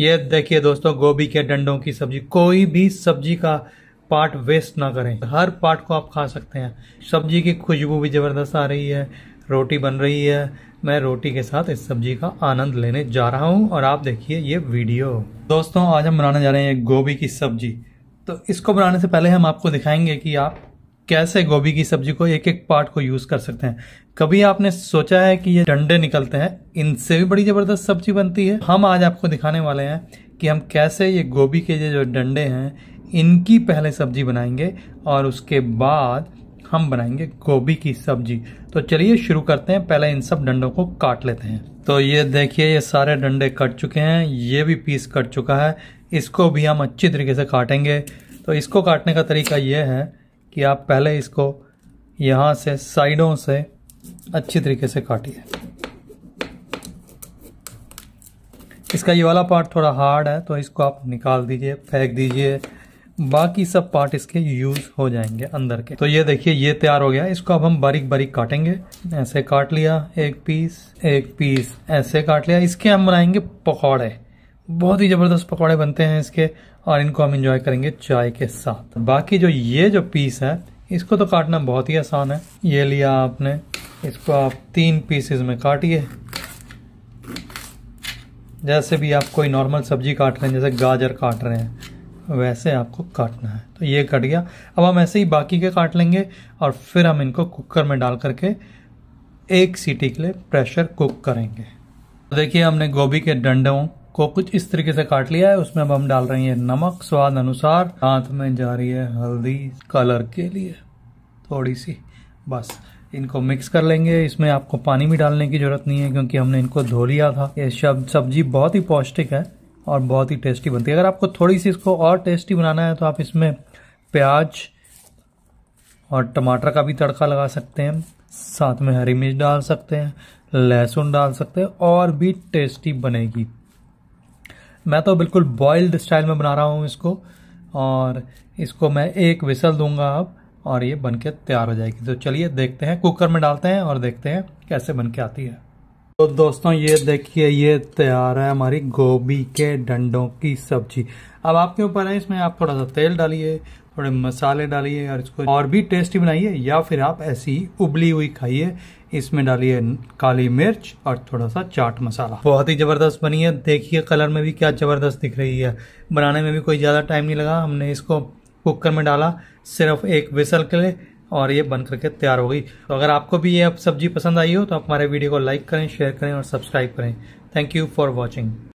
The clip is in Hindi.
ये देखिए दोस्तों गोभी के डंडों की सब्जी कोई भी सब्जी का पार्ट वेस्ट ना करें हर पार्ट को आप खा सकते हैं सब्जी की खुशबू भी ज़बरदस्त आ रही है रोटी बन रही है मैं रोटी के साथ इस सब्जी का आनंद लेने जा रहा हूँ और आप देखिए ये वीडियो दोस्तों आज हम बनाने जा रहे हैं गोभी की सब्जी तो इसको बनाने से पहले हम आपको दिखाएंगे कि आप कैसे गोभी की सब्जी को एक एक पार्ट को यूज कर सकते हैं कभी आपने सोचा है कि ये डंडे निकलते हैं इनसे भी बड़ी जबरदस्त सब्जी बनती है हम आज आपको दिखाने वाले हैं कि हम कैसे ये गोभी के ये जो डंडे हैं इनकी पहले सब्जी बनाएंगे और उसके बाद हम बनाएंगे गोभी की सब्जी तो चलिए शुरू करते हैं पहले इन सब डंडों को काट लेते हैं तो ये देखिए ये सारे डंडे कट चुके हैं ये भी पीस कट चुका है इसको भी हम अच्छी तरीके से काटेंगे तो इसको काटने का तरीका ये है कि आप पहले इसको यहाँ से साइडों से अच्छी तरीके से काटिए इसका ये वाला पार्ट थोड़ा हार्ड है तो इसको आप निकाल दीजिए फेंक दीजिए बाकी सब पार्ट इसके यूज हो जाएंगे अंदर के तो ये देखिए ये तैयार हो गया इसको अब हम बारीक बारीक काटेंगे ऐसे काट लिया एक पीस एक पीस ऐसे काट लिया इसके हम बनाएंगे पकौड़े बहुत ही ज़बरदस्त पकौड़े बनते हैं इसके और इनको हम इंजॉय करेंगे चाय के साथ बाकी जो ये जो पीस है इसको तो काटना बहुत ही आसान है ये लिया आपने इसको आप तीन पीसेस में काटिए जैसे भी आप कोई नॉर्मल सब्जी काट रहे हैं जैसे गाजर काट रहे हैं वैसे आपको काटना है तो ये कट गया अब हम ऐसे ही बाकी के काट लेंगे और फिर हम इनको कुकर में डाल करके एक सीटी के लिए प्रेशर कुक करेंगे तो देखिए हमने गोभी के डंडों को कुछ इस तरीके से काट लिया है उसमें अब हम डाल रहे हैं नमक स्वाद अनुसार दांत में जा रही है हल्दी कलर के लिए थोड़ी सी बस इनको मिक्स कर लेंगे इसमें आपको पानी भी डालने की जरूरत नहीं है क्योंकि हमने इनको धो लिया था ये सब्जी बहुत ही पौष्टिक है और बहुत ही टेस्टी बनती है अगर आपको थोड़ी सी इसको और टेस्टी बनाना है तो आप इसमें प्याज और टमाटर का भी तड़का लगा सकते हैं साथ में हरी मिर्च डाल सकते हैं लहसुन डाल सकते हैं और भी टेस्टी बनेगी मैं तो बिल्कुल बॉइल्ड स्टाइल में बना रहा हूँ इसको और इसको मैं एक विसल दूंगा अब और ये बनके तैयार हो जाएगी तो चलिए देखते हैं कुकर में डालते हैं और देखते हैं कैसे बन के आती है तो दोस्तों ये देखिए ये तैयार है हमारी गोभी के डंडों की सब्जी अब आपके ऊपर है इसमें आप थोड़ा सा तेल डालिए थोड़े मसाले डालिए और इसको और भी टेस्टी बनाइए या फिर आप ऐसी उबली हुई खाइए इसमें डालिए काली मिर्च और थोड़ा सा चाट मसाला बहुत ही ज़बरदस्त बनी है देखिए कलर में भी क्या ज़बरदस्त दिख रही है बनाने में भी कोई ज़्यादा टाइम नहीं लगा हमने इसको कुकर में डाला सिर्फ एक विसल के लिए और ये बन करके तैयार हो गई तो अगर आपको भी ये सब्जी पसंद आई हो तो आप हमारे वीडियो को लाइक करें शेयर करें और सब्सक्राइब करें थैंक यू फॉर वॉचिंग